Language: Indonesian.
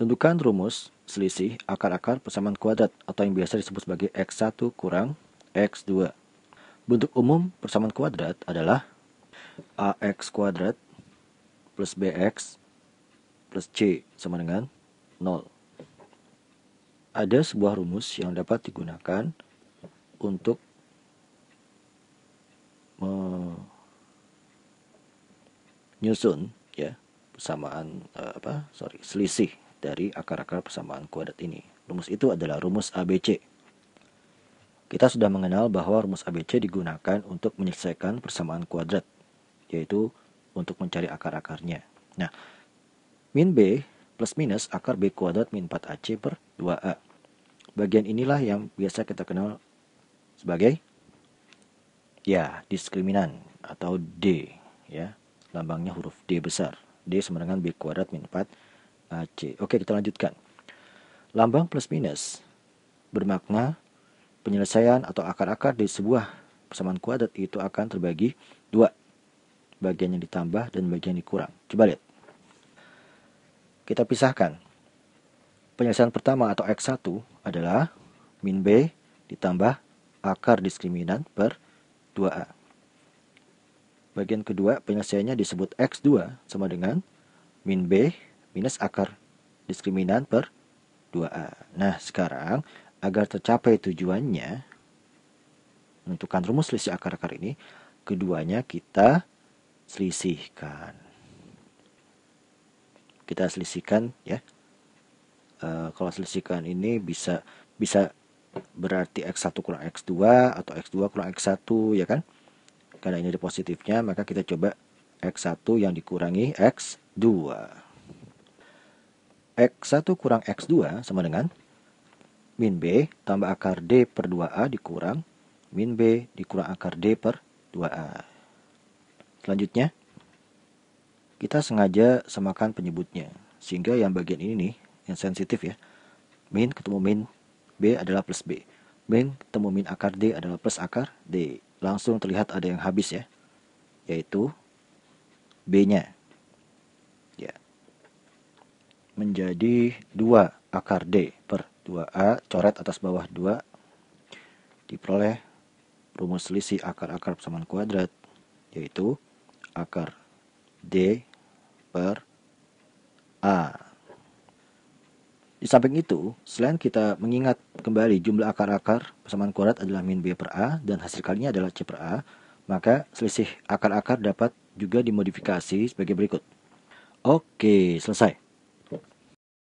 Tentukan rumus selisih akar-akar persamaan kuadrat atau yang biasa disebut sebagai x1 kurang x2. Bentuk umum persamaan kuadrat adalah ax kuadrat plus bx plus c sama dengan 0. Ada sebuah rumus yang dapat digunakan untuk menyusun ya persamaan eh, apa sorry selisih dari akar-akar persamaan kuadrat ini. Rumus itu adalah rumus ABC. Kita sudah mengenal bahwa rumus ABC digunakan untuk menyelesaikan persamaan kuadrat, yaitu untuk mencari akar-akarnya. Nah, min B plus minus akar B kuadrat min 4AC per 2A. Bagian inilah yang biasa kita kenal sebagai ya diskriminan atau D ya lambangnya huruf D besar D sama dengan B kuadrat min 4 AC. Oke, kita lanjutkan. Lambang plus minus bermakna penyelesaian atau akar-akar di sebuah persamaan kuadrat itu akan terbagi dua. Bagian yang ditambah dan bagian yang dikurang. Coba lihat. Kita pisahkan. Penyelesaian pertama atau X1 adalah min B ditambah akar diskriminan per 2A. Bagian kedua penyelesaiannya disebut X2 sama dengan min B minus akar diskriminan per 2A. Nah, sekarang agar tercapai tujuannya menentukan rumus selisih akar-akar ini, keduanya kita selisihkan. Kita selisihkan ya. E, kalau selisihkan ini bisa bisa berarti x1 kurang x2 atau x2 kurang x1 ya kan? Karena ini ada positifnya, maka kita coba x1 yang dikurangi x2. X1 kurang X2 sama dengan min B tambah akar D per 2A dikurang min B dikurang akar D per 2A. Selanjutnya, kita sengaja samakan penyebutnya. Sehingga yang bagian ini nih, yang sensitif ya. Min ketemu min B adalah plus B. Min ketemu min akar D adalah plus akar D. Langsung terlihat ada yang habis ya. Yaitu B-nya menjadi 2 akar D per 2A coret atas bawah 2 diperoleh rumus selisih akar-akar persamaan kuadrat yaitu akar D per A. Di samping itu, selain kita mengingat kembali jumlah akar-akar persamaan kuadrat adalah min B per A dan hasil kalinya adalah C per A, maka selisih akar-akar dapat juga dimodifikasi sebagai berikut. Oke, selesai.